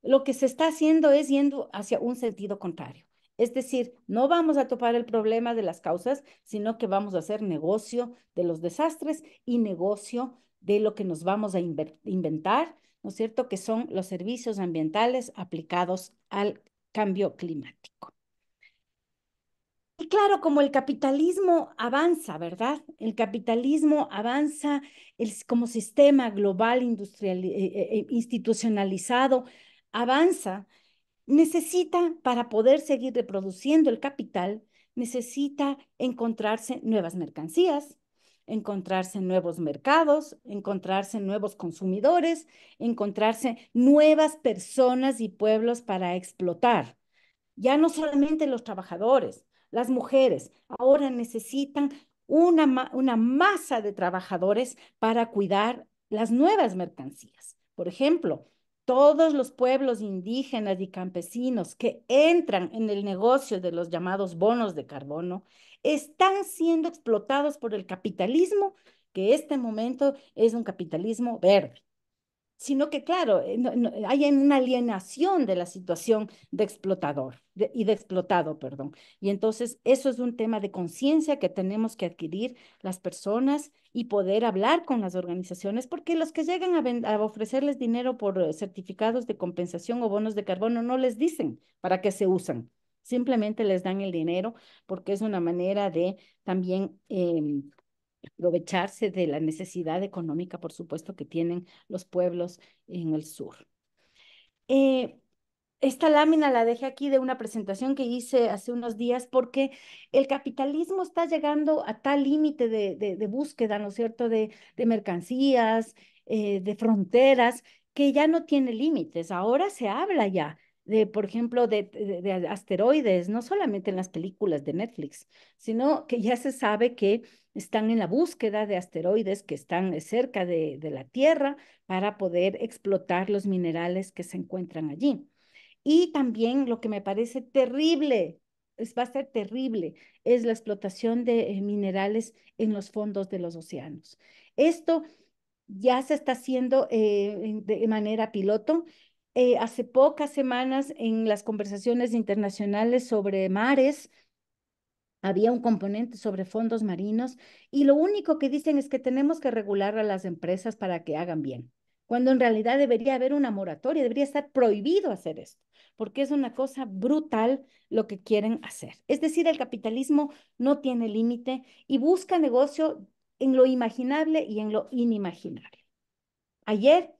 lo que se está haciendo es yendo hacia un sentido contrario. Es decir, no vamos a topar el problema de las causas, sino que vamos a hacer negocio de los desastres y negocio de lo que nos vamos a inventar, ¿no es cierto?, que son los servicios ambientales aplicados al cambio climático. Y claro, como el capitalismo avanza, ¿verdad? El capitalismo avanza como sistema global industrial, eh, eh, eh, institucionalizado, avanza necesita, para poder seguir reproduciendo el capital, necesita encontrarse nuevas mercancías, encontrarse nuevos mercados, encontrarse nuevos consumidores, encontrarse nuevas personas y pueblos para explotar. Ya no solamente los trabajadores, las mujeres, ahora necesitan una, una masa de trabajadores para cuidar las nuevas mercancías. Por ejemplo, todos los pueblos indígenas y campesinos que entran en el negocio de los llamados bonos de carbono están siendo explotados por el capitalismo, que este momento es un capitalismo verde sino que, claro, eh, hay una alienación de la situación de explotador y de explotado, perdón. Y entonces eso es un tema de conciencia que tenemos que adquirir las personas y poder hablar con las organizaciones, porque los que llegan a, ofrecerles dinero por eh, certificados de compensación o bonos de carbono no les dicen para qué se usan, simplemente les dan el dinero porque es una manera de también... Em, aprovecharse de la necesidad económica, por supuesto, que tienen los pueblos en el sur. Eh, esta lámina la dejé aquí de una presentación que hice hace unos días porque el capitalismo está llegando a tal límite de, búsqueda, ¿no es cierto?, de, mercancías, eh, de fronteras, que ya no tiene límites. Ahora se habla ya de, por ejemplo, de, asteroides, no solamente en las películas de Netflix, sino que ya se sabe que están en la búsqueda de asteroides que están eh, cerca de, la Tierra para poder explotar los minerales que se encuentran allí. Y también lo que me parece terrible, es, va a ser terrible, es la explotación de eh, minerales en los fondos de los océanos. Esto ya se está haciendo eh, de manera piloto. Eh, hace pocas semanas en las conversaciones internacionales sobre mares, había un componente sobre fondos marinos y lo único que dicen es que tenemos que regular a las empresas para que hagan bien, cuando en realidad debería haber una moratoria, debería estar prohibido hacer esto, porque es una cosa brutal lo que quieren hacer. Es decir, el capitalismo no tiene límite y busca negocio en lo imaginable y en lo inimaginable. Ayer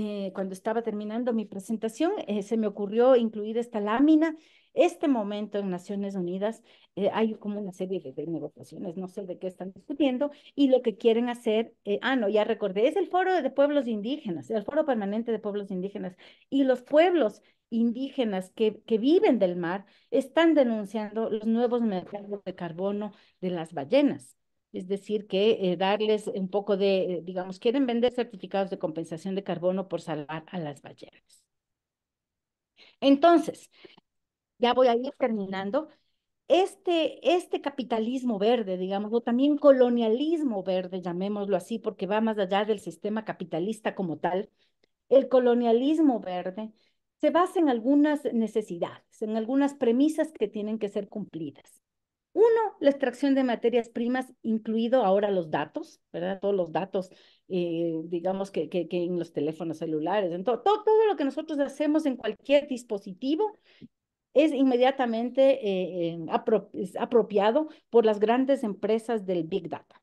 eh, cuando estaba terminando mi presentación, eh, se me ocurrió incluir esta lámina. Este momento en Naciones Unidas eh, hay como una serie de, negociaciones, no sé de qué están discutiendo, y lo que quieren hacer, ah, no, ya recordé, es el foro de pueblos indígenas, el foro permanente de pueblos indígenas, y los pueblos indígenas que viven del mar están denunciando los nuevos mercados de carbono de las ballenas. Es decir, que eh, darles un poco de, eh, digamos, quieren vender certificados de compensación de carbono por salvar a las ballenas. Entonces, ya voy a ir terminando. Este, este capitalismo verde, digamos, o también colonialismo verde, llamémoslo así, porque va más allá del sistema capitalista como tal, el colonialismo verde se basa en algunas necesidades, en algunas premisas que tienen que ser cumplidas. Uno, la extracción de materias primas, incluido ahora los datos, ¿verdad? Todos los datos, eh, digamos, que, en los teléfonos celulares, en todo, todo, lo que nosotros hacemos en cualquier dispositivo es inmediatamente eh, eh, apropiado por las grandes empresas del Big Data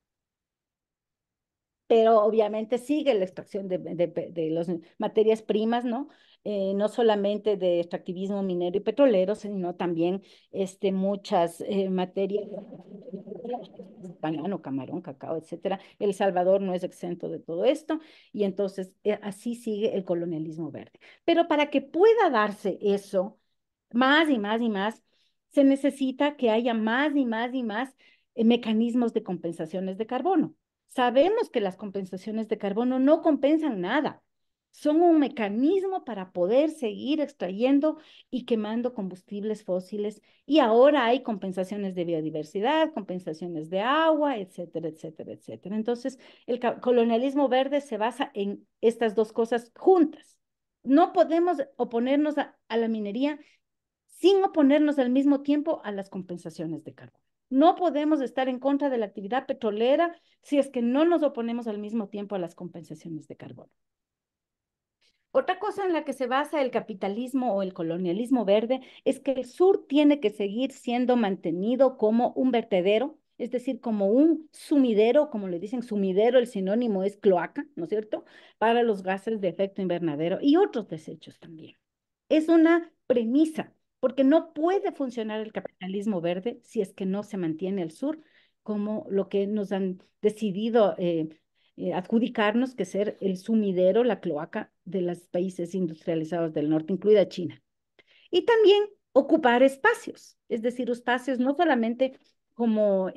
pero obviamente sigue la extracción de, de, las materias primas, ¿no? Eh, no solamente de extractivismo minero y petrolero, sino también este, muchas eh, materias, banano, *laughs* camarón, cacao, etcétera. El Salvador no es exento de todo esto y entonces eh, así sigue el colonialismo verde. Pero para que pueda darse eso, más y más y más, se necesita que haya más y más y más mecanismos de compensaciones de carbono. Sabemos que las compensaciones de carbono no compensan nada, son un mecanismo para poder seguir extrayendo y quemando combustibles fósiles y ahora hay compensaciones de biodiversidad, compensaciones de agua, etcétera, etcétera, etcétera. Entonces, el colonialismo verde se basa en estas dos cosas juntas. No podemos oponernos a, la minería sin oponernos al mismo tiempo a las compensaciones de carbono. No podemos estar en contra de la actividad petrolera si es que no nos oponemos al mismo tiempo a las compensaciones de carbono. Otra cosa en la que se basa el capitalismo o el colonialismo verde es que el sur tiene que seguir siendo mantenido como un vertedero, es decir, como un sumidero, como le dicen sumidero, el sinónimo es cloaca, ¿no es cierto?, para los gases de efecto invernadero y otros desechos también. Es una premisa porque no puede funcionar el capitalismo verde si es que no se mantiene el sur como lo que nos han decidido eh, eh, adjudicarnos que ser el sumidero, la cloaca de los países industrializados del norte, incluida China. Y también ocupar espacios, es decir, espacios no solamente como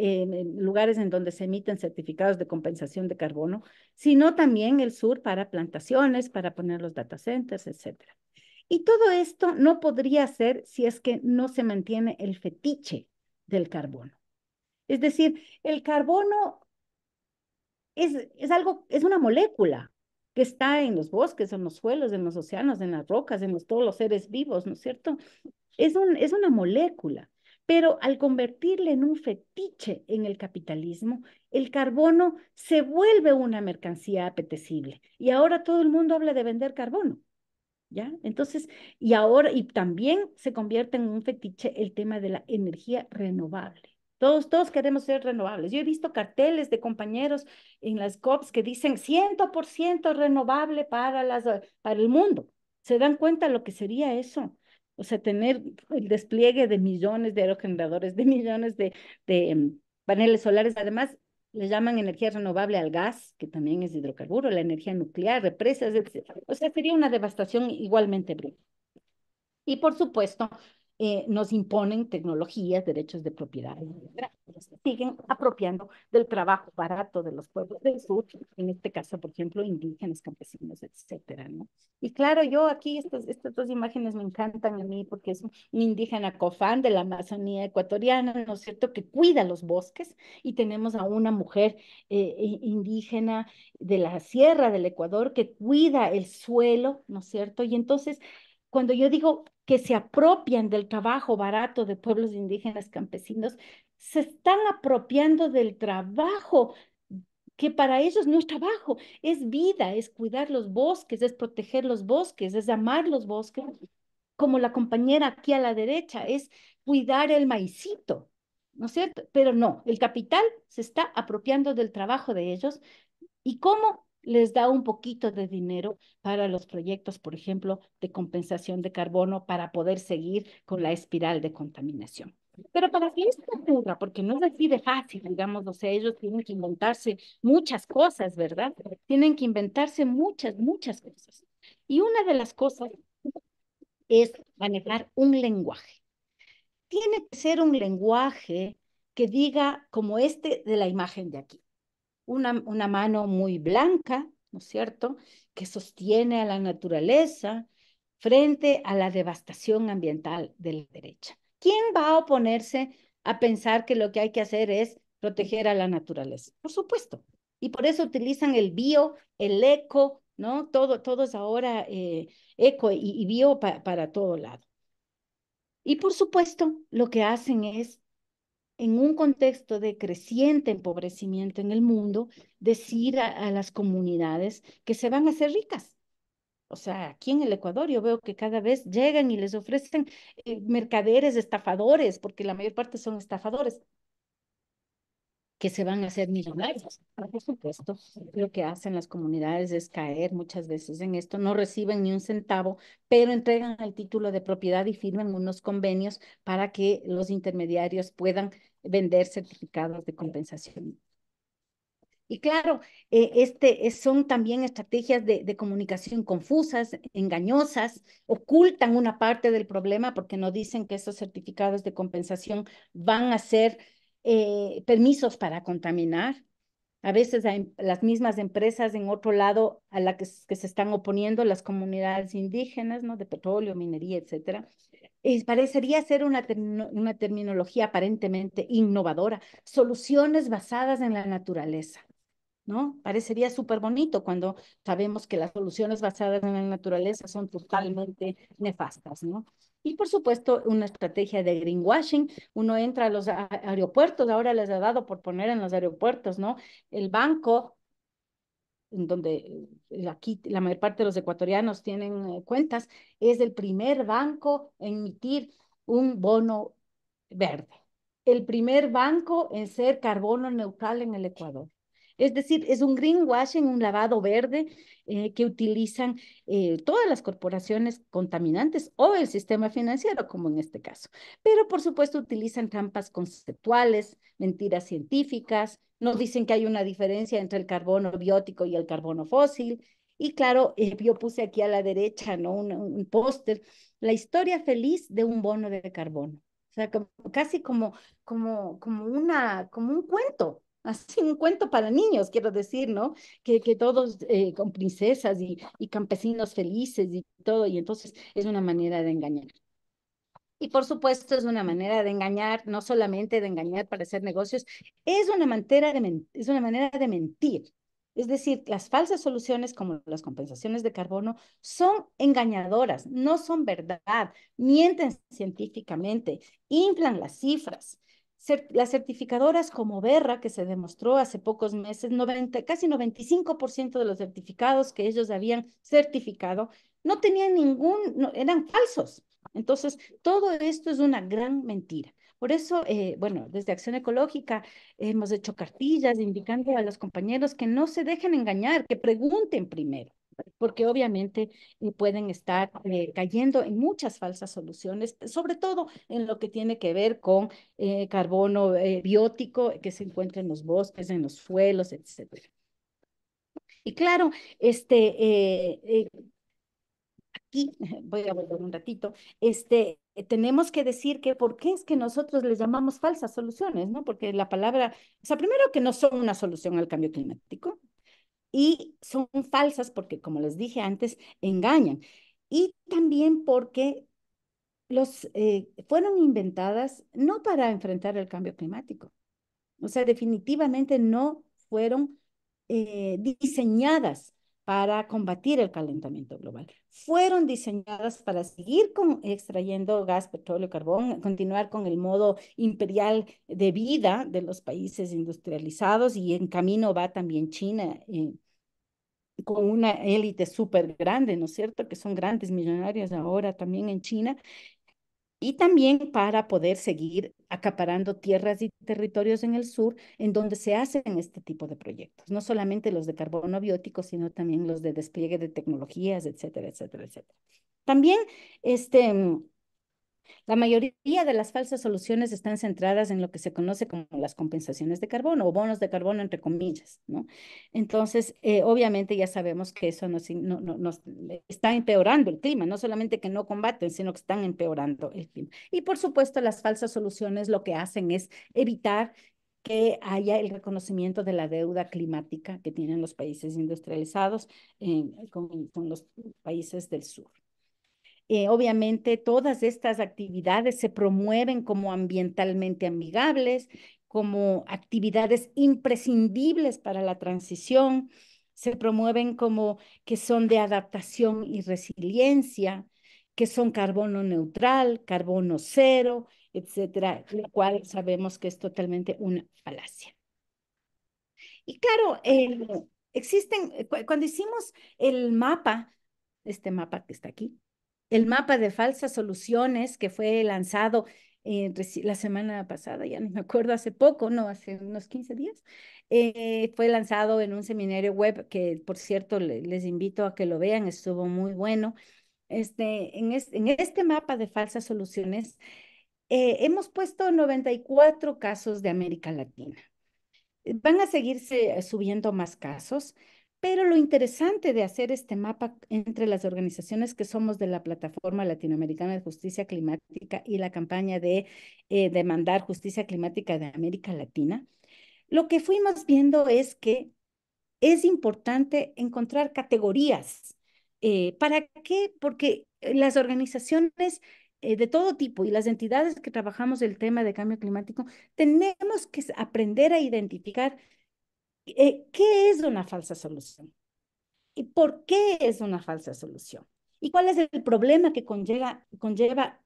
lugares en donde se emiten certificados de compensación de carbono, sino también el sur para plantaciones, para poner los data centers, etcétera. Y todo esto no podría ser si es que no se mantiene el fetiche del carbono. Es decir, el carbono es, es algo, es una molécula que está en los bosques, en los suelos, en los océanos, en las rocas, en los, todos los seres vivos, ¿no es cierto? Es, un, es una molécula. Pero al convertirle en un fetiche en el capitalismo, el carbono se vuelve una mercancía apetecible. Y ahora todo el mundo habla de vender carbono. ¿ya? Entonces, y ahora, y también se convierte en un fetiche el tema de la energía renovable. Todos, todos queremos ser renovables. Yo he visto carteles de compañeros en las COPs que dicen 100% renovable para, las, para el mundo. ¿Se dan cuenta lo que sería eso? O sea, tener el despliegue de millones de aerogeneradores, de millones de, de em, paneles solares. Además, le llaman energía renovable al gas, que también es hidrocarburo, la energía nuclear, represas, etc. O sea, sería una devastación igualmente brutal. Y por supuesto, eh, nos imponen tecnologías, derechos de propiedad, siguen apropiando del trabajo barato de los pueblos del sur, en este caso, por ejemplo, indígenas, campesinos, etcétera, ¿no? Y claro, yo aquí estas, estas dos imágenes me encantan a mí porque es un indígena cofán de la Amazonía ecuatoriana, ¿no es cierto?, que cuida los bosques y tenemos a una mujer eh, indígena de la sierra del Ecuador que cuida el suelo, ¿no es cierto? Y entonces cuando yo digo que se apropian del trabajo barato de pueblos indígenas campesinos, se están apropiando del trabajo que para ellos no es trabajo, es vida, es cuidar los bosques, es proteger los bosques, es amar los bosques, como la compañera aquí a la derecha, es cuidar el maicito, ¿no es cierto? Pero no, el capital se está apropiando del trabajo de ellos. ¿Y cómo? les da un poquito de dinero para los proyectos, por ejemplo, de compensación de carbono para poder seguir con la espiral de contaminación. Pero para que esto ocurra, porque no es así de fácil, digamos, o sea, ellos tienen que inventarse muchas cosas, ¿verdad? Tienen que inventarse muchas, muchas cosas. Y una de las cosas es manejar un lenguaje. Tiene que ser un lenguaje que diga como este de la imagen de aquí una, mano muy blanca, ¿no es cierto?, que sostiene a la naturaleza frente a la devastación ambiental de la derecha. ¿Quién va a oponerse a pensar que lo que hay que hacer es proteger a la naturaleza? Por supuesto. Y por eso utilizan el bio, el eco, ¿no? Todo, es ahora eh, eco y, bio para todo lado. Y por supuesto, lo que hacen es en un contexto de creciente empobrecimiento en el mundo, decir a, las comunidades que se van a hacer ricas. O sea, aquí en el Ecuador yo veo que cada vez llegan y les ofrecen eh, mercaderes, estafadores, porque la mayor parte son estafadores, que se van a hacer millonarios. Por supuesto, lo que hacen las comunidades es caer muchas veces en esto, no reciben ni un centavo, pero entregan el título de propiedad y firman unos convenios para que los intermediarios puedan vender certificados de compensación. Y claro, eh, este, son también estrategias de, comunicación confusas, engañosas, ocultan una parte del problema porque no dicen que esos certificados de compensación van a ser eh, permisos para contaminar. A veces hay las mismas empresas en otro lado a las que, se están oponiendo las comunidades indígenas, ¿no? De petróleo, minería, etcétera. parecería ser una, una terminología aparentemente innovadora, soluciones basadas en la naturaleza. ¿no? Parecería súper bonito cuando sabemos que las soluciones basadas en la naturaleza son totalmente nefastas, ¿no? Y por supuesto, una estrategia de greenwashing. Uno entra a los aeropuertos, ahora les ha dado por poner en los aeropuertos, ¿no? El banco en donde eh, aquí la mayor parte de los ecuatorianos tienen eh, cuentas, es el primer banco en emitir un bono verde, el primer banco en ser carbono neutral en el Ecuador. Es decir, es un greenwashing, un lavado verde eh, que utilizan eh, todas las corporaciones contaminantes o el sistema financiero, como en este caso. Pero por supuesto utilizan trampas conceptuales, mentiras científicas, nos dicen que hay una diferencia entre el carbono biótico y el carbono fósil. Y claro, eh, yo puse aquí a la derecha ¿no? un, póster, la historia feliz de un bono de carbono. O sea, casi como, como, como, una, como un cuento, Así un cuento para niños, quiero decir, ¿no? Que, todos eh, con princesas y, campesinos felices y todo, y entonces es una manera de engañar. Y por supuesto es una manera de engañar, no solamente de engañar para hacer negocios, es una manera de, es una manera de mentir. Es decir, las falsas soluciones como las compensaciones de carbono son engañadoras, no son verdad, mienten científicamente, inflan las cifras las certificadoras como Berra, que se demostró hace pocos meses, 90, casi 95% de los certificados que ellos habían certificado no tenían ningún, eran falsos. Entonces, todo esto es una gran mentira. Por eso, eh, bueno, desde Acción Ecológica hemos hecho cartillas indicando a los compañeros que no se dejen engañar, que pregunten primero porque obviamente eh, pueden estar eh, cayendo en muchas falsas soluciones, sobre todo en lo que tiene que ver con eh, carbono biótico que se encuentra en los bosques, en los suelos, etc. Y claro, este, aquí, *laughs* voy a volver un ratito, este, tenemos que decir que por qué es que nosotros les llamamos falsas soluciones, ¿no? Porque la palabra, o sea, primero que no son una solución al cambio climático, y son falsas porque, como les dije antes, engañan. Y también porque los, eh, fueron inventadas no para enfrentar el cambio climático. O sea, definitivamente no fueron eh, diseñadas para combatir el calentamiento global. Fueron diseñadas para seguir extrayendo gas, petróleo, carbón, continuar con el modo imperial de vida de los países industrializados y en camino va también China. Eh, con una élite súper grande, ¿no es cierto? Que son grandes millonarios ahora también en China, y también para poder seguir acaparando tierras y territorios en el sur en donde se hacen este tipo de proyectos, no solamente los de carbono biótico, sino también los de despliegue de tecnologías, etcétera, etcétera, etcétera. También este, la mayoría de las falsas soluciones están centradas en lo que se conoce como las compensaciones de carbono o bonos de carbono, entre comillas, ¿no? Entonces, eh, obviamente ya sabemos que eso nos, no, está empeorando el clima, no solamente que no combaten, sino que están empeorando el clima. Y por supuesto, las falsas soluciones lo que hacen es evitar que haya el reconocimiento de la deuda climática que tienen los países industrializados eh, con los países del sur. Eh, obviamente, todas estas actividades se promueven como ambientalmente amigables, como actividades imprescindibles para la transición, se promueven como que son de adaptación y resiliencia, que son carbono neutral, carbono cero, etcétera, lo cual sabemos que es totalmente una falacia. Y claro, existen, eh, cuando hicimos el mapa, este mapa que está aquí, el mapa de falsas soluciones que fue lanzado eh, la semana pasada, ya no me acuerdo, hace poco, no, hace unos 15 días, eh, fue lanzado en un seminario web que, por cierto, les invito a que lo vean, estuvo muy bueno. Este, en, este mapa de falsas soluciones, eh, hemos puesto 94 casos de América Latina. Van a seguirse subiendo más casos. Pero lo interesante de hacer este mapa entre las organizaciones que somos de la Plataforma Latinoamericana de Justicia Climática y la campaña de eh, demandar justicia climática de América Latina, lo que fuimos viendo es que es importante encontrar categorías. Eh, ¿Para qué? Porque eh, las organizaciones de todo tipo y las entidades que trabajamos el tema de cambio climático, tenemos que aprender a identificar eh, ¿qué es una falsa solución? ¿Y por qué es una falsa solución? ¿Y cuál es el problema que conlleva, conlleva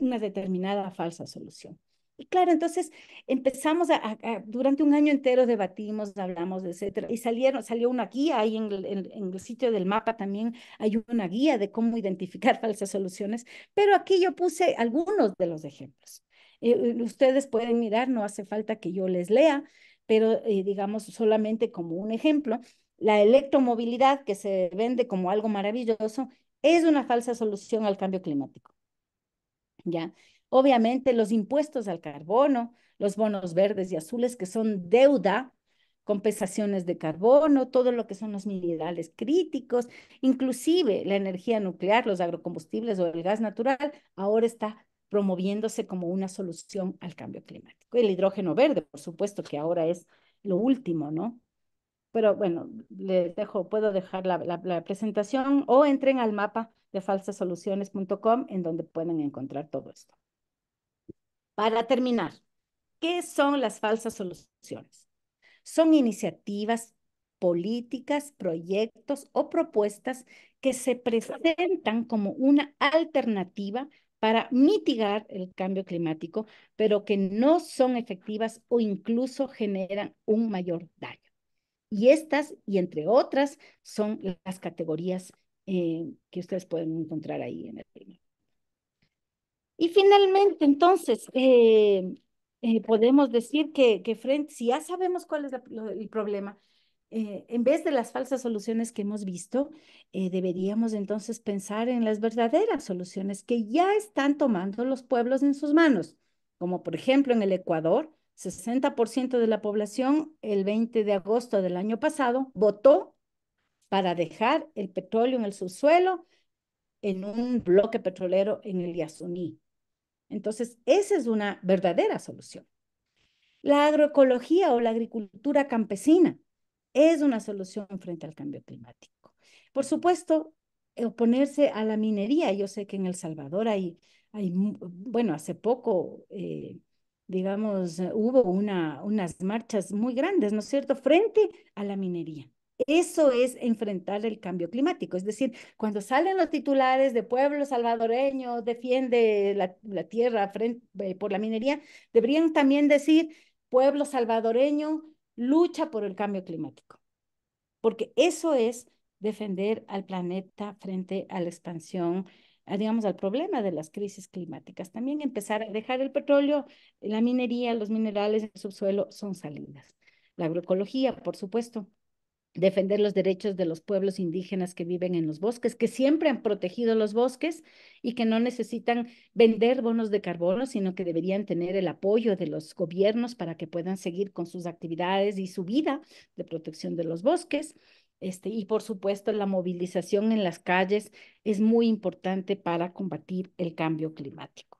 una determinada falsa solución? Y claro, entonces empezamos a, durante un año entero debatimos, hablamos, etcétera, y salieron, salió una guía ahí en el, sitio del mapa también hay una guía de cómo identificar *laughs* falsas soluciones, pero aquí yo puse algunos de los ejemplos. Eh, eh, ustedes pueden mirar, no hace falta que yo les lea, pero eh, digamos solamente como un ejemplo, la electromovilidad que se vende como algo maravilloso es una falsa solución al cambio climático. ¿Ya? Obviamente los impuestos al carbono, los bonos verdes y azules que son deuda, compensaciones de carbono, todo lo que son los minerales críticos, inclusive la energía nuclear, los agrocombustibles o el gas natural, ahora está promoviéndose como una solución al cambio climático. El hidrógeno verde, por supuesto, que ahora es lo último, ¿no? Pero bueno, les dejo, puedo dejar la, la presentación o entren al mapa de falsasoluciones.com en donde pueden encontrar todo esto. Para terminar, ¿qué son las falsas soluciones? Son iniciativas políticas, proyectos o propuestas que se presentan como una alternativa para mitigar el cambio climático, pero que no son efectivas o incluso generan un mayor daño. Y estas, y entre otras, son las categorías eh, que ustedes pueden encontrar ahí en el tema. Y finalmente, entonces, eh, eh, podemos decir que, frente, si ya sabemos cuál es el problema, eh, en vez de las falsas soluciones que hemos visto, eh, deberíamos entonces pensar en las verdaderas soluciones que ya están tomando los pueblos en sus manos, como por ejemplo en el Ecuador, 60% de la población el 20 de agosto del año pasado votó para dejar el petróleo en el subsuelo en un bloque petrolero en el Yasuní. Entonces, esa es una verdadera solución. La agroecología o la agricultura campesina es una solución frente al cambio climático. Por supuesto, eh, oponerse a la minería. Yo sé que en El Salvador hay, hay bueno, hace poco, eh, digamos, eh, hubo una, unas marchas muy grandes, ¿no es cierto?, frente a la minería. Eso es enfrentar el cambio climático. Es decir, cuando salen los titulares de pueblo salvadoreño, defiende la, tierra por la minería, deberían también decir pueblo salvadoreño lucha por el cambio climático, porque eso es defender al planeta frente a la expansión, digamos, al problema de las crisis climáticas. También empezar a dejar el petróleo, la minería, los minerales en el subsuelo son salidas. La agroecología, por supuesto, defender los derechos de los pueblos indígenas que viven en los bosques, que siempre han protegido los bosques y que no necesitan vender bonos de carbono, sino que deberían tener el apoyo de los gobiernos para que puedan seguir con sus actividades y su vida de protección de los bosques. Este, y por supuesto, la movilización en las calles es muy importante para combatir el cambio climático.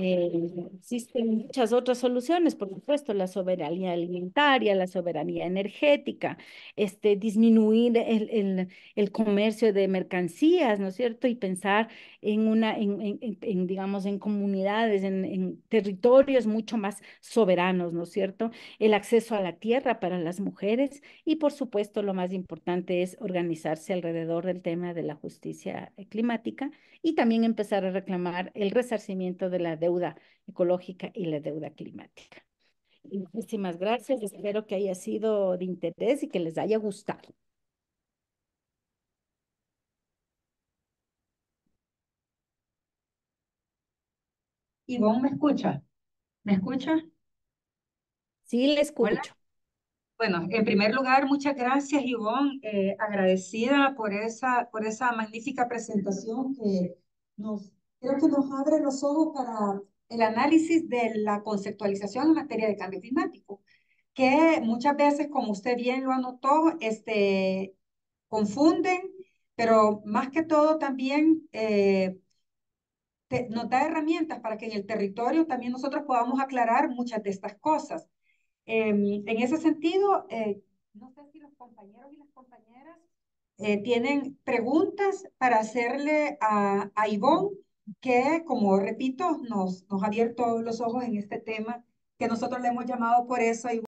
Eh, existen muchas otras soluciones, por supuesto, la soberanía alimentaria, la soberanía energética, este, disminuir el, el, el comercio de mercancías, ¿no es cierto? Y pensar en una, en, en, digamos, en comunidades, en, en, territorios mucho más soberanos, ¿no es cierto? El acceso a la tierra para las mujeres y, por supuesto, lo más importante es organizarse alrededor del tema de la justicia eh, climática y también empezar a reclamar el resarcimiento de la deuda deuda ecológica y la deuda climática. muchísimas gracias, espero que haya sido de interés y que les haya gustado. Ivonne, ¿me escucha? ¿Me escucha? Sí, le escucho. Bueno, en primer lugar, muchas gracias, Ivonne. Eh, agradecida por esa, por esa magnífica presentación que nos creo que nos abre los ojos para el análisis de la conceptualización en materia de cambio climático, que muchas veces, como usted bien lo anotó, este, confunden, pero más que todo también eh, nos da herramientas para que en el territorio también nosotros podamos aclarar muchas de estas cosas. Em, en ese sentido, eh, no sé si los compañeros y las compañeras eh, tienen preguntas para hacerle a, a Ivonne que, como repito, nos, nos ha abierto los ojos en este tema que nosotros le hemos llamado por eso.